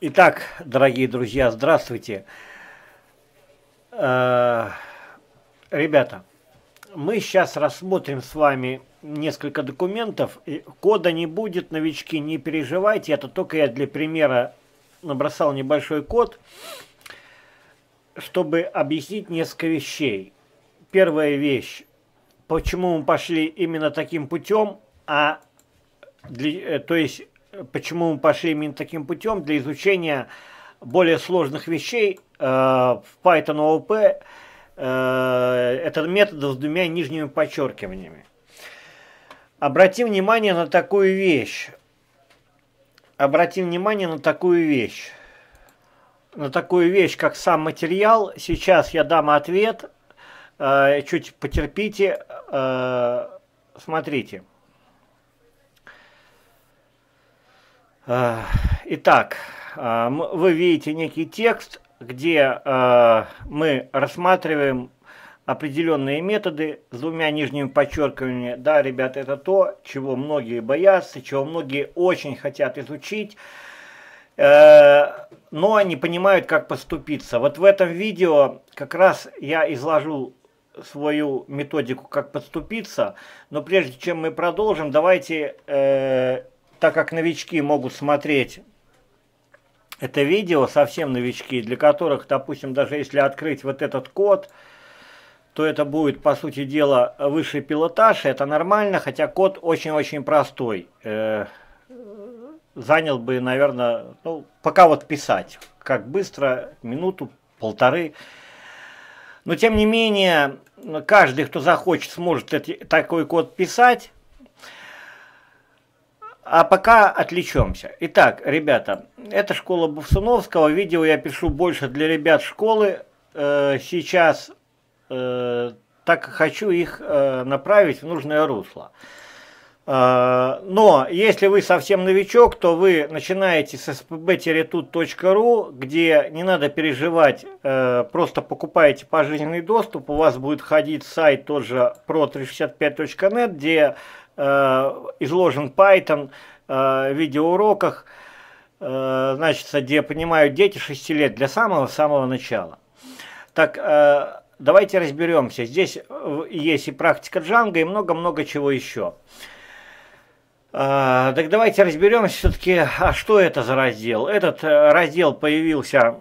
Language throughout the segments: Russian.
Итак, дорогие друзья, здравствуйте. Э, ребята, мы сейчас рассмотрим с вами несколько документов. Кода не будет, новички, не переживайте. Это только я для примера набросал небольшой код, чтобы объяснить несколько вещей. Первая вещь. Почему мы пошли именно таким путем, а для, э, то есть почему мы пошли именно таким путем, для изучения более сложных вещей э, в Python OOP э, этот метод с двумя нижними подчеркиваниями. Обратим внимание на такую вещь. Обратим внимание на такую вещь. На такую вещь, как сам материал. Сейчас я дам ответ. Э, чуть потерпите. Э, смотрите. Э, итак, э, вы видите некий текст, где э, мы рассматриваем определенные методы с двумя нижними подчеркиваниями. Да, ребята, это то, чего многие боятся, чего многие очень хотят изучить, но они понимают, как поступиться. Вот в этом видео как раз я изложу свою методику, как подступиться. Но прежде чем мы продолжим, давайте так как новички могут смотреть это видео, совсем новички, для которых, допустим, даже если открыть вот этот код, то это будет, по сути дела, высший пилотаж, это нормально, хотя код очень-очень простой. Э, занял бы, наверное, ну, пока вот писать, как быстро, минуту, полторы. Но, тем не менее, каждый, кто захочет, сможет эти, такой код писать. А пока отвлечемся. Итак, ребята, это школа Бувсуновского. Видео я пишу больше для ребят школы. Э, сейчас э, так хочу их э, направить в нужное русло. Э, но если вы совсем новичок, то вы начинаете с spb где не надо переживать, э, просто покупаете пожизненный доступ, у вас будет ходить сайт тот же pro365.net, где Э, изложен Python в э, видеоуроках, э, значит, где понимают дети 6 лет для самого-самого начала. Так, давайте разберемся. Здесь есть и практика джанга, и много-много чего еще. Так давайте разберемся все-таки, а что это за раздел? Этот раздел появился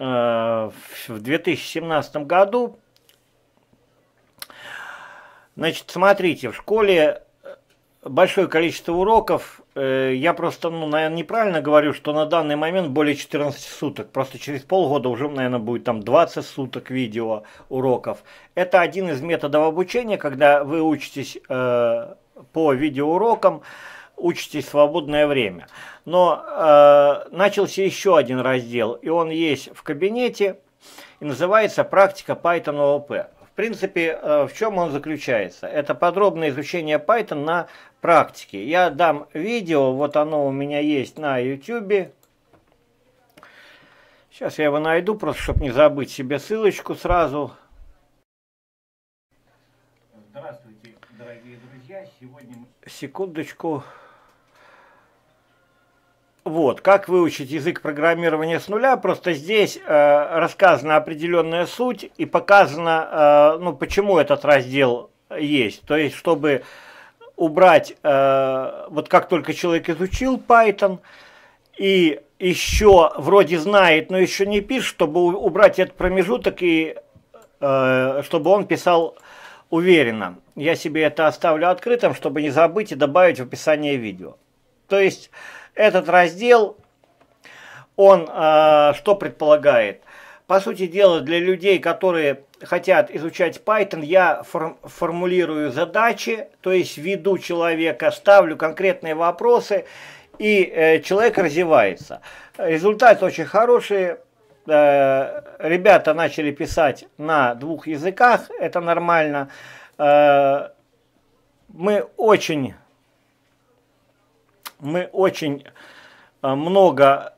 в 2017 году. Значит, смотрите, в школе большое количество уроков. Э, я просто, ну, наверное, неправильно говорю, что на данный момент более 14 суток. Просто через полгода уже, наверное, будет там 20 суток видео уроков. Это один из методов обучения, когда вы учитесь э, по видеоурокам, учитесь в свободное время. Но э, начался еще один раздел, и он есть в кабинете, и называется «Практика Python ООП». В принципе, э, в чем он заключается? Это подробное изучение Python на практики. Я дам видео, вот оно у меня есть на YouTube. Сейчас я его найду, просто чтобы не забыть себе ссылочку сразу. Здравствуйте, дорогие друзья. Сегодня... Секундочку. Вот, как выучить язык программирования с нуля, просто здесь э, рассказана определенная суть и показано, э, ну, почему этот раздел есть. То есть, чтобы убрать, э, вот как только человек изучил Python и еще вроде знает, но еще не пишет, чтобы убрать этот промежуток и э, чтобы он писал уверенно. Я себе это оставлю открытым, чтобы не забыть и добавить в описание видео. То есть этот раздел, он э, что предполагает? По сути дела, для людей, которые хотят изучать Python, я фор формулирую задачи, то есть веду человека, ставлю конкретные вопросы, и э, человек развивается. Результат очень хороший. Э, ребята начали писать на двух языках, это нормально. Э, мы очень, мы очень э, много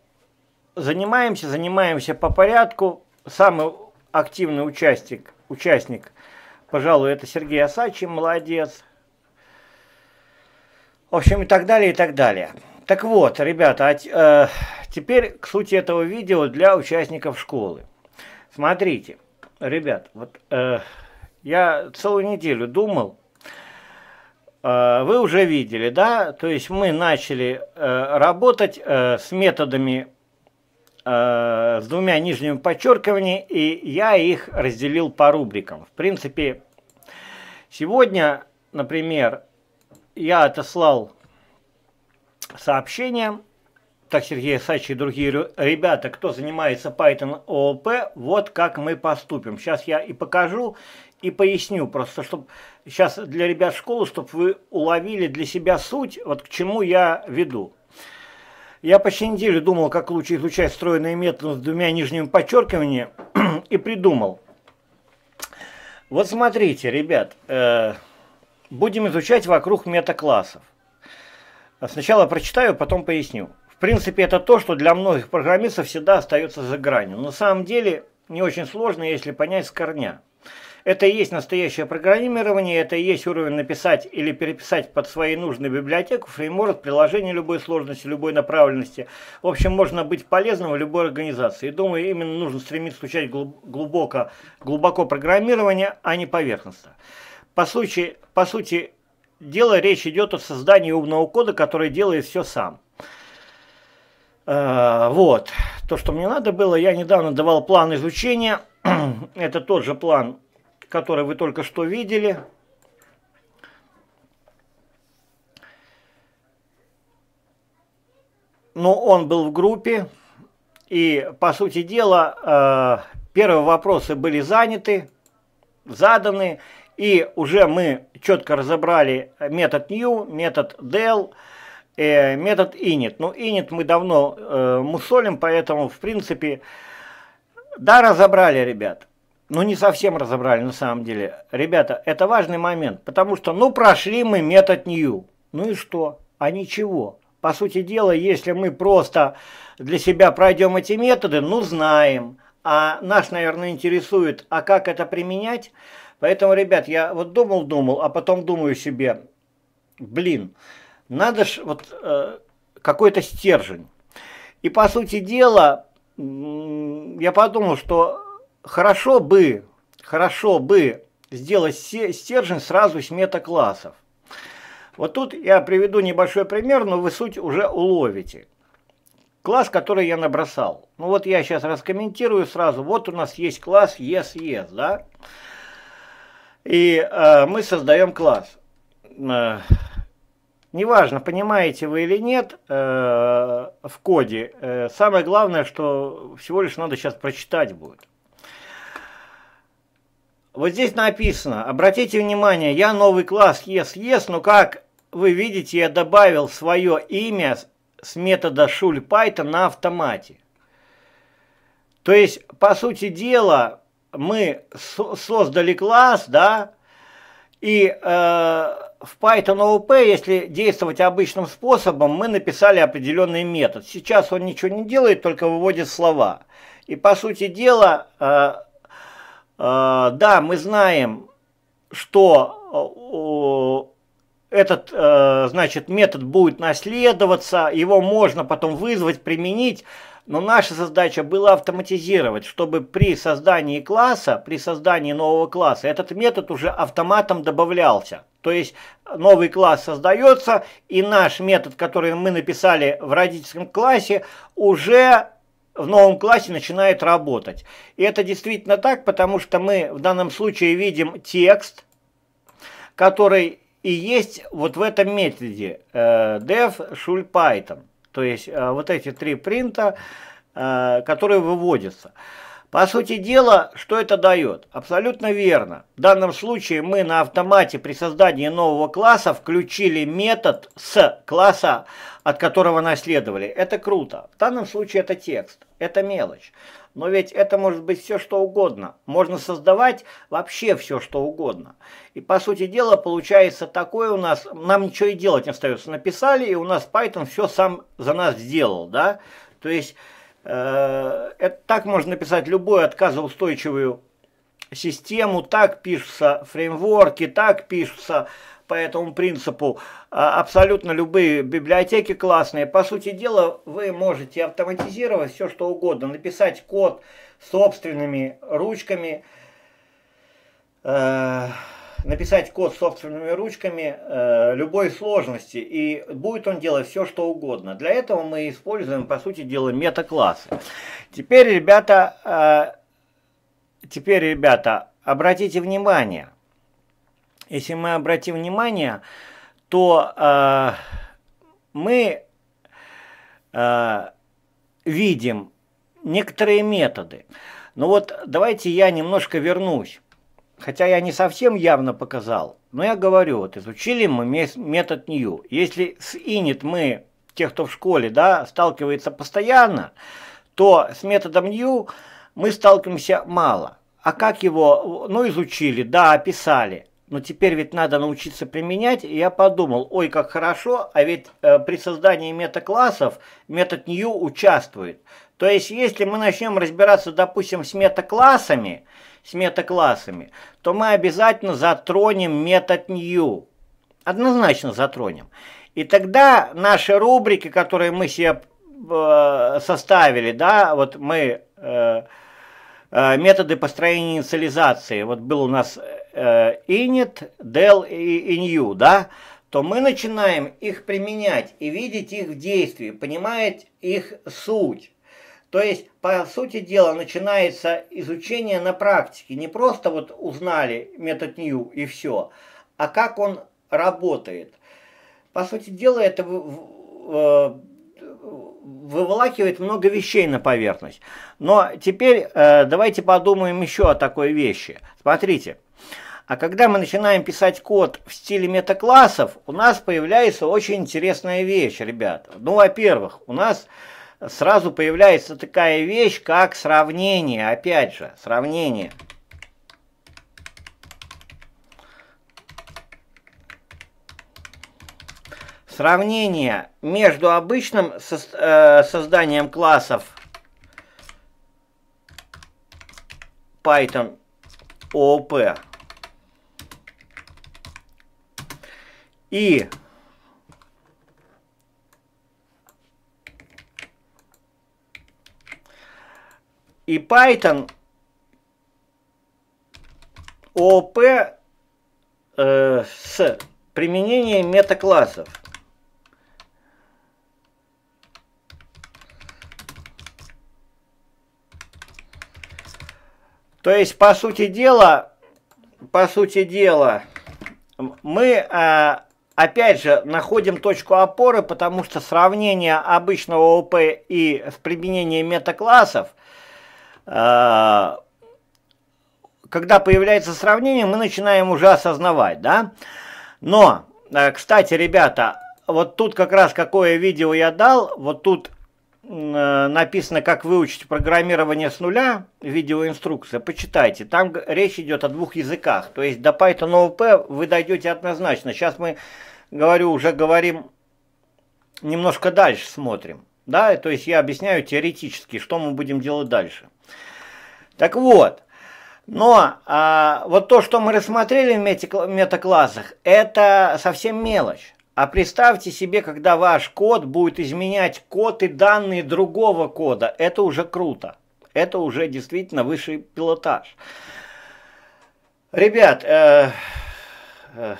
занимаемся, занимаемся по порядку. Самый активный участник, участник. Пожалуй, это Сергей Осачин, молодец. В общем, и так далее, и так далее. Так вот, ребята, а, э, теперь к сути этого видео для участников школы. Смотрите, ребят, вот э, я целую неделю думал, э, вы уже видели, да, то есть мы начали э, работать э, с методами э, с двумя нижними подчеркиваниями, и я их разделил по рубрикам. В принципе, сегодня, например, я отослал сообщение, так Сергей Сачи и другие ребята, кто занимается Python ООП, вот как мы поступим. Сейчас я и покажу, и поясню, просто чтобы сейчас для ребят школы, чтобы вы уловили для себя суть, вот к чему я веду. Я почти неделю думал, как лучше изучать стройные методы с двумя нижними подчеркиваниями и придумал. Вот смотрите, ребят, э, будем изучать вокруг метаклассов. Сначала прочитаю, потом поясню. В принципе, это то, что для многих программистов всегда остается за гранью. на самом деле не очень сложно, если понять с корня. Это и есть настоящее программирование, это и есть уровень написать или переписать под свои нужные библиотеку, фреймворк, приложение любой сложности, любой направленности. В общем, можно быть полезным в любой организации. И думаю, именно нужно стремиться изучать глубоко, глубоко программирование, а не поверхностно. По, случае, по сути дела, речь идет о создании умного кода, который делает все сам. Э, вот, то, что мне надо было, я недавно давал план изучения, это тот же план который вы только что видели. Но он был в группе, и, по сути дела, э, первые вопросы были заняты, заданы, и уже мы четко разобрали метод new, метод del, э, метод init. Ну, init мы давно э, мусолим, поэтому, в принципе, да, разобрали, ребят ну, не совсем разобрали на самом деле. Ребята, это важный момент, потому что, ну, прошли мы метод Нью, Ну и что? А ничего. По сути дела, если мы просто для себя пройдем эти методы, ну, знаем. А нас, наверное, интересует, а как это применять? Поэтому, ребят, я вот думал-думал, а потом думаю себе, блин, надо ж вот э, какой-то стержень. И, по сути дела, я подумал, что хорошо бы, хорошо бы сделать стержень сразу с метаклассов. Вот тут я приведу небольшой пример, но вы суть уже уловите. Класс, который я набросал. Ну вот я сейчас раскомментирую сразу. Вот у нас есть класс yes, yes, да? И э, мы создаем класс. Э, неважно, понимаете вы или нет э, в коде. Э, самое главное, что всего лишь надо сейчас прочитать будет. Вот здесь написано, обратите внимание, я новый класс yes, yes, но как вы видите, я добавил свое имя с метода SchulPython на автомате. То есть, по сути дела, мы создали класс, да, и э, в Python OOP, если действовать обычным способом, мы написали определенный метод. Сейчас он ничего не делает, только выводит слова. И, по сути дела, э, а, да, мы знаем, что этот, э, значит, метод будет наследоваться, его можно потом вызвать, применить, но наша задача была автоматизировать, чтобы при создании класса, при создании нового класса, этот метод уже автоматом добавлялся. То есть новый класс создается, и наш метод, который мы написали в родительском классе, уже в новом классе начинает работать. И это действительно так, потому что мы в данном случае видим текст, который и есть вот в этом методе э, dev shul python. То есть э, вот эти три принта, э, которые выводятся. По сути дела, что это дает? Абсолютно верно. В данном случае мы на автомате при создании нового класса включили метод с класса, от которого наследовали. Это круто. В данном случае это текст, это мелочь. Но ведь это может быть все что угодно. Можно создавать вообще все что угодно. И по сути дела получается такое у нас, нам ничего и делать не остается. Написали, и у нас Python все сам за нас сделал, да? То есть Э, это так можно написать любую отказоустойчивую систему, так пишутся фреймворки, так пишутся по этому принципу а, абсолютно любые библиотеки классные. По сути дела, вы можете автоматизировать все, что угодно, написать код собственными ручками, э, написать код собственными ручками э, любой сложности, и будет он делать все, что угодно. Для этого мы используем, по сути дела, метаклассы Теперь, ребята, э, теперь, ребята, обратите внимание, если мы обратим внимание, то э, мы э, видим некоторые методы. Но ну вот давайте я немножко вернусь хотя я не совсем явно показал, но я говорю, вот изучили мы метод new. Если с инит мы, те, кто в школе, да, сталкивается постоянно, то с методом new мы сталкиваемся мало. А как его, ну, изучили, да, описали, но теперь ведь надо научиться применять, и я подумал, ой, как хорошо, а ведь э, при создании метаклассов метод new участвует. То есть, если мы начнем разбираться, допустим, с метаклассами, классами с метаклассами, то мы обязательно затронем метод New. Однозначно затронем. И тогда наши рубрики, которые мы себе э, составили, да, вот мы э, э, методы построения инициализации, вот был у нас init, del и new, да, то мы начинаем их применять и видеть их в действии, понимать их суть. То есть, по сути дела, начинается изучение на практике. Не просто вот узнали метод new и все, а как он работает. По сути дела, это э, выволакивает много вещей на поверхность. Но теперь э, давайте подумаем еще о такой вещи. Смотрите, а когда мы начинаем писать код в стиле метаклассов, у нас появляется очень интересная вещь, ребята. Ну, во-первых, у нас сразу появляется такая вещь, как сравнение. Опять же, сравнение. Сравнение между обычным э, созданием классов Python OOP и и Python ООП э, с применением метаклассов. То есть, по сути дела, по сути дела, мы э, опять же находим точку опоры, потому что сравнение обычного ОП и с применением метаклассов – а, когда появляется сравнение, мы начинаем уже осознавать, да? Но, э, кстати, ребята, вот тут как раз какое видео я дал, вот тут э, написано, как выучить программирование с нуля, видеоинструкция, почитайте. Там речь идет о двух языках. То есть до Python OOP вы дойдете однозначно. Сейчас мы, говорю, уже говорим немножко дальше, смотрим. Да, то есть я объясняю теоретически, что мы будем делать дальше. Так вот, но а, вот то, что мы рассмотрели в метаклассах, это совсем мелочь. А представьте себе, когда ваш код будет изменять код и данные другого кода, это уже круто. Это уже действительно высший пилотаж. Ребят, э, э,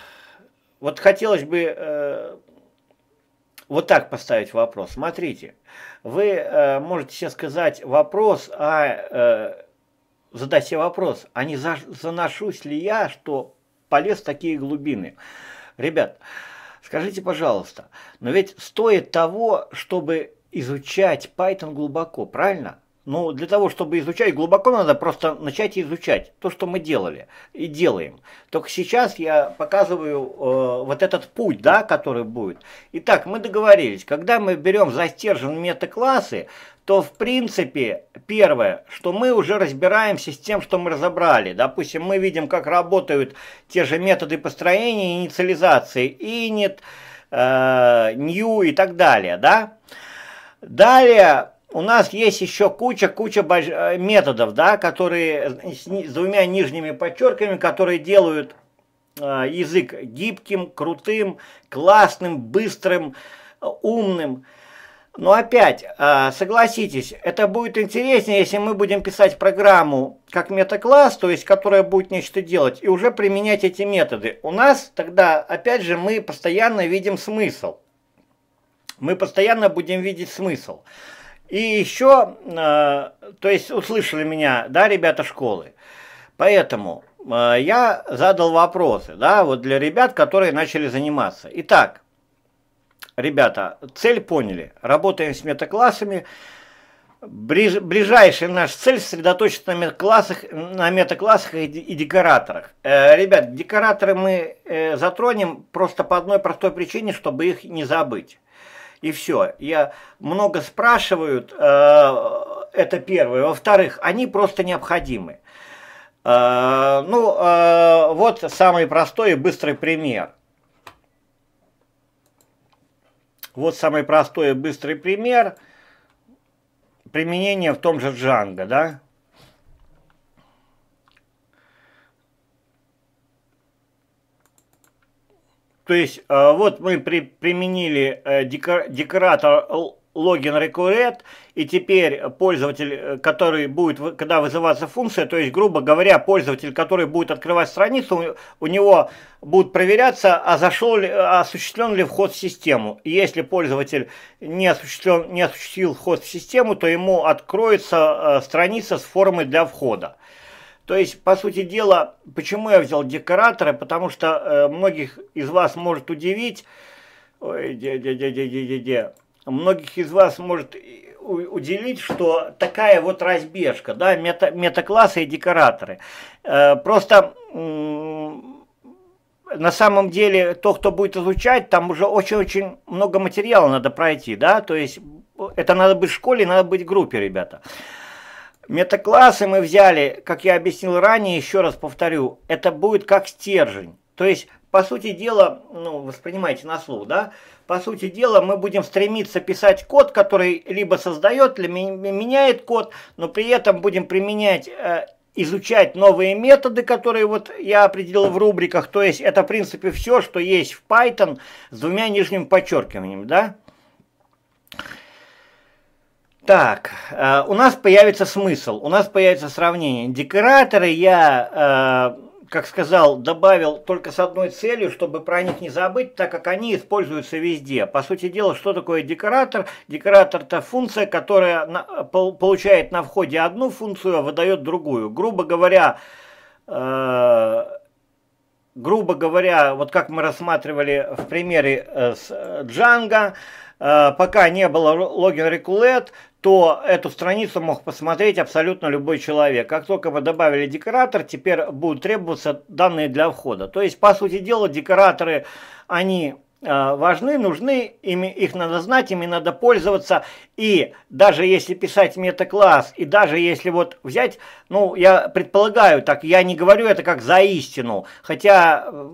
вот хотелось бы э, вот так поставить вопрос. Смотрите, вы э, можете себе сказать вопрос, а э, задать себе вопрос, а не за, заношусь ли я, что полез в такие глубины? Ребят, скажите, пожалуйста, но ведь стоит того, чтобы изучать Python глубоко, правильно? Ну, для того, чтобы изучать глубоко, надо просто начать изучать то, что мы делали и делаем. Только сейчас я показываю э, вот этот путь, да, который будет. Итак, мы договорились, когда мы берем за стержень метаклассы, то в принципе первое, что мы уже разбираемся с тем, что мы разобрали. Допустим, мы видим, как работают те же методы построения, инициализации, init, э, new и так далее, да. Далее у нас есть еще куча-куча э, методов, да, которые с, с двумя нижними подчерками, которые делают э, язык гибким, крутым, классным, быстрым, э, умным. Но опять, э, согласитесь, это будет интереснее, если мы будем писать программу как метакласс, то есть которая будет нечто делать, и уже применять эти методы. У нас тогда, опять же, мы постоянно видим смысл. Мы постоянно будем видеть смысл. Смысл. И еще, э, то есть услышали меня, да, ребята школы. Поэтому э, я задал вопросы, да, вот для ребят, которые начали заниматься. Итак, ребята, цель поняли. Работаем с метаклассами. ближайшая наша цель сосредоточиться на метаклассах, на метаклассах и, декораторах. Э, ребят, декораторы мы затронем просто по одной простой причине, чтобы их не забыть и все. Я много спрашивают, э, это первое. Во-вторых, они просто необходимы. Э, ну, э, вот самый простой и быстрый пример. Вот самый простой и быстрый пример применения в том же Django, да? То есть э, вот мы при, применили э, декоратор логин recurrent, и теперь пользователь, э, который будет, когда вызываться функция, то есть, грубо говоря, пользователь, который будет открывать страницу, у него будут проверяться, а зашел ли, осуществлен ли вход в систему. И если пользователь не, осуществлен, не осуществил вход в систему, то ему откроется страница с формой для входа. То есть, по сути дела, почему я взял декораторы, Потому что э, многих из вас может удивить, ой, де, де, де, де, де, де, де. многих из вас может удивить, что такая вот разбежка, да, мета, метаклассы и декораторы. Э, просто на самом деле, то, кто будет изучать, там уже очень-очень много материала надо пройти, да, то есть это надо быть в школе, надо быть в группе, Ребята. Метаклассы мы взяли, как я объяснил ранее, еще раз повторю, это будет как стержень. То есть, по сути дела, ну, воспринимайте на слух, да, по сути дела мы будем стремиться писать код, который либо создает, либо меняет код, но при этом будем применять э, изучать новые методы, которые вот я определил в рубриках. То есть это, в принципе, все, что есть в Python с двумя нижними подчеркиваниями, да? Так, э, у нас появится смысл, у нас появится сравнение. Декораторы я, э, как сказал, добавил только с одной целью, чтобы про них не забыть, так как они используются везде. По сути дела, что такое декоратор? Декоратор – это функция, которая на, пол, получает на входе одну функцию, а выдает другую. Грубо говоря, э, грубо говоря, вот как мы рассматривали в примере э, с Django э, – Э, пока не было логин рекулет, то эту страницу мог посмотреть абсолютно любой человек. Как только мы добавили декоратор, теперь будут требоваться данные для входа. То есть, по сути дела, декораторы, они э, важны, нужны, ими, их надо знать, ими надо пользоваться. И даже если писать метакласс, и даже если вот взять, ну, я предполагаю так, я не говорю это как за истину, хотя э,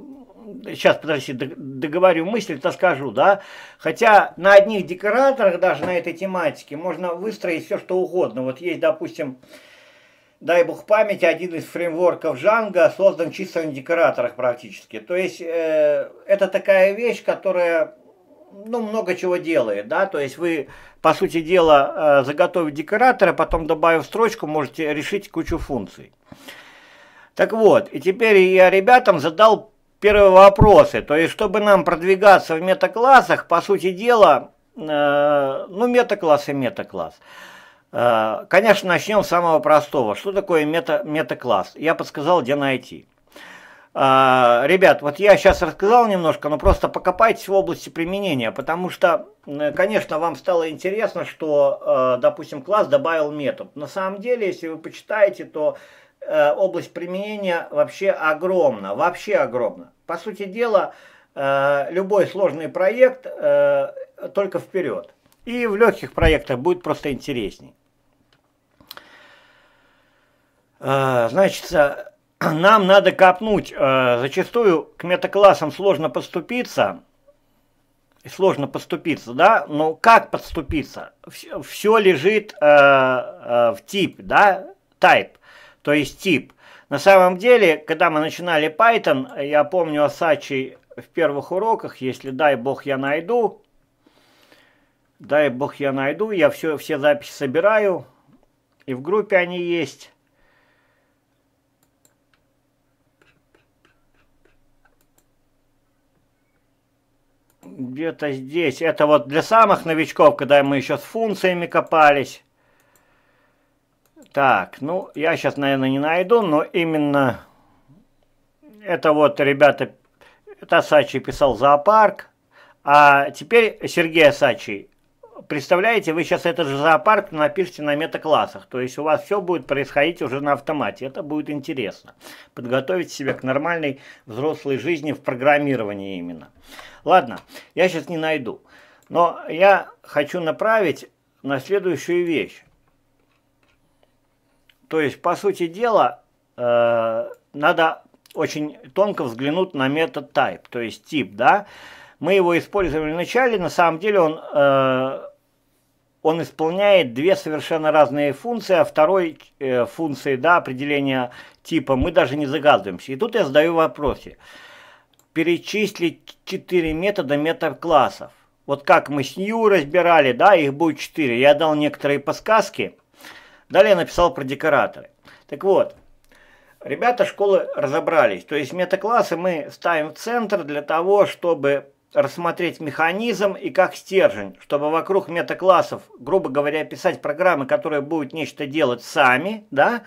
сейчас, подожди, договорю мысль-то скажу, да, хотя на одних декораторах даже на этой тематике можно выстроить все, что угодно. Вот есть, допустим, дай бог памяти, один из фреймворков Django создан чисто на декораторах практически. То есть э, это такая вещь, которая ну, много чего делает, да, то есть вы, по сути дела, э, заготовив декораторы, потом добавив строчку, можете решить кучу функций. Так вот, и теперь я ребятам задал первые вопросы. То есть, чтобы нам продвигаться в метаклассах, по сути дела, э, ну, метакласс и метакласс. Э, конечно, начнем с самого простого. Что такое мета, метакласс? Я подсказал, где найти. Э, ребят, вот я сейчас рассказал немножко, но просто покопайтесь в области применения, потому что, э, конечно, вам стало интересно, что, э, допустим, класс добавил метод. На самом деле, если вы почитаете, то Э, область применения вообще огромна, вообще огромна. По сути дела, э, любой сложный проект э, только вперед. И в легких проектах будет просто интересней. Значит, нам надо копнуть. Зачастую к метаклассам сложно поступиться. Сложно поступиться, да? Но как подступиться? Все лежит в тип, да? Type то есть тип. На самом деле, когда мы начинали Python, я помню Асачи в первых уроках, если дай бог я найду, дай бог я найду, я все, все записи собираю, и в группе они есть. Где-то здесь. Это вот для самых новичков, когда мы еще с функциями копались. Так, ну, я сейчас, наверное, не найду, но именно это вот, ребята, это Сачи писал «Зоопарк», а теперь Сергей Сачи, представляете, вы сейчас этот же зоопарк напишите на метаклассах, то есть у вас все будет происходить уже на автомате, это будет интересно. Подготовить себя к нормальной взрослой жизни в программировании именно. Ладно, я сейчас не найду, но я хочу направить на следующую вещь. То есть, по сути дела, э, надо очень тонко взглянуть на метод type, то есть тип, да. Мы его использовали вначале, на самом деле он, э, он исполняет две совершенно разные функции, а второй э, функции, да, определения типа мы даже не загадываемся. И тут я задаю вопросы. Перечислить четыре метода метаклассов. Вот как мы с New разбирали, да, их будет четыре. Я дал некоторые подсказки. Далее я написал про декораторы. Так вот, ребята школы разобрались. То есть метаклассы мы ставим в центр для того, чтобы рассмотреть механизм и как стержень, чтобы вокруг метаклассов, грубо говоря, писать программы, которые будут нечто делать сами, да,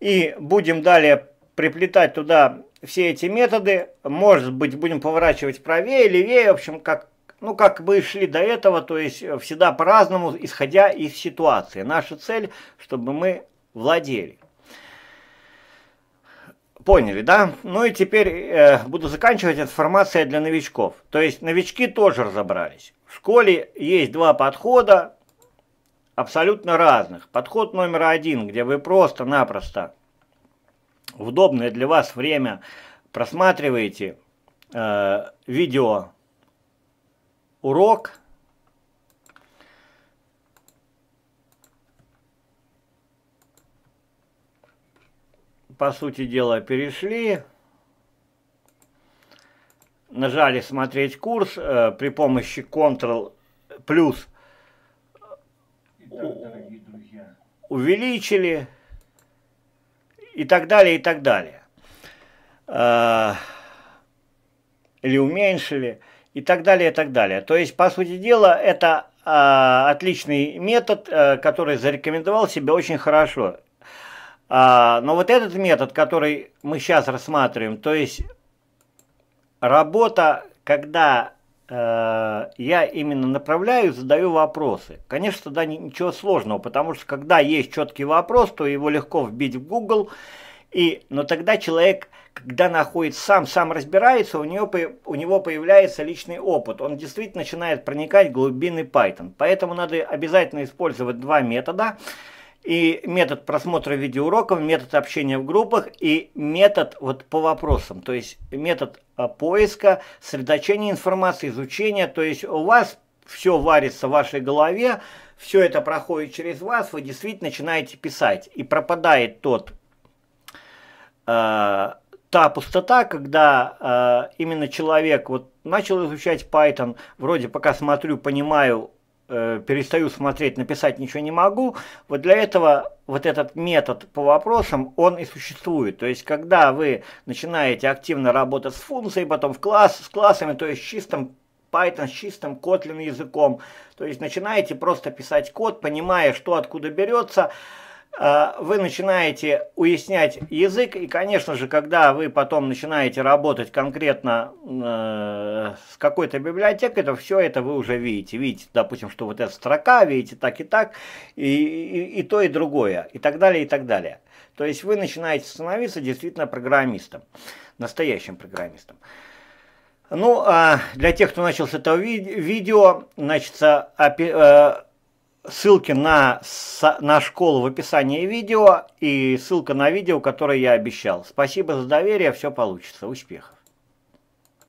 и будем далее приплетать туда все эти методы, может быть, будем поворачивать правее, левее, в общем, как ну, как бы шли до этого, то есть э, всегда по-разному, исходя из ситуации. Наша цель, чтобы мы владели. Поняли, да? Ну и теперь э, буду заканчивать информация для новичков. То есть новички тоже разобрались. В школе есть два подхода, абсолютно разных. Подход номер один, где вы просто-напросто в удобное для вас время просматриваете э, видео, урок. По сути дела, перешли. Нажали «Смотреть курс» э, при помощи Ctrl плюс. увеличили и так далее, и так далее. Э, или уменьшили и так далее, и так далее. То есть, по сути дела, это э, отличный метод, э, который зарекомендовал себя очень хорошо. Э, но вот этот метод, который мы сейчас рассматриваем, то есть работа, когда э, я именно направляю, задаю вопросы. Конечно, да, ничего сложного, потому что когда есть четкий вопрос, то его легко вбить в Google – и, но тогда человек, когда находит сам, сам разбирается, у него, у него появляется личный опыт. Он действительно начинает проникать в глубины Python. Поэтому надо обязательно использовать два метода. И метод просмотра видеоуроков, метод общения в группах и метод вот по вопросам. То есть метод а, поиска, средочения информации, изучения. То есть у вас все варится в вашей голове, все это проходит через вас, вы действительно начинаете писать. И пропадает тот Э, та пустота, когда э, именно человек вот начал изучать Python, вроде пока смотрю, понимаю, э, перестаю смотреть, написать ничего не могу, вот для этого вот этот метод по вопросам, он и существует. То есть, когда вы начинаете активно работать с функцией, потом в класс, с классами, то есть чистым Python с чистым Kotlin языком. То есть начинаете просто писать код, понимая, что откуда берется, а, вы начинаете уяснять язык, и, конечно же, когда вы потом начинаете работать конкретно э, с какой-то библиотекой, то все это вы уже видите. Видите, допустим, что вот эта строка, видите так и так, и, и, и то, и другое, и так далее, и так далее. То есть вы начинаете становиться действительно программистом, настоящим программистом. Ну, а для тех, кто начал с этого ви видео, значит, опи э Ссылки на, на школу в описании видео и ссылка на видео, которое я обещал. Спасибо за доверие, все получится, успехов.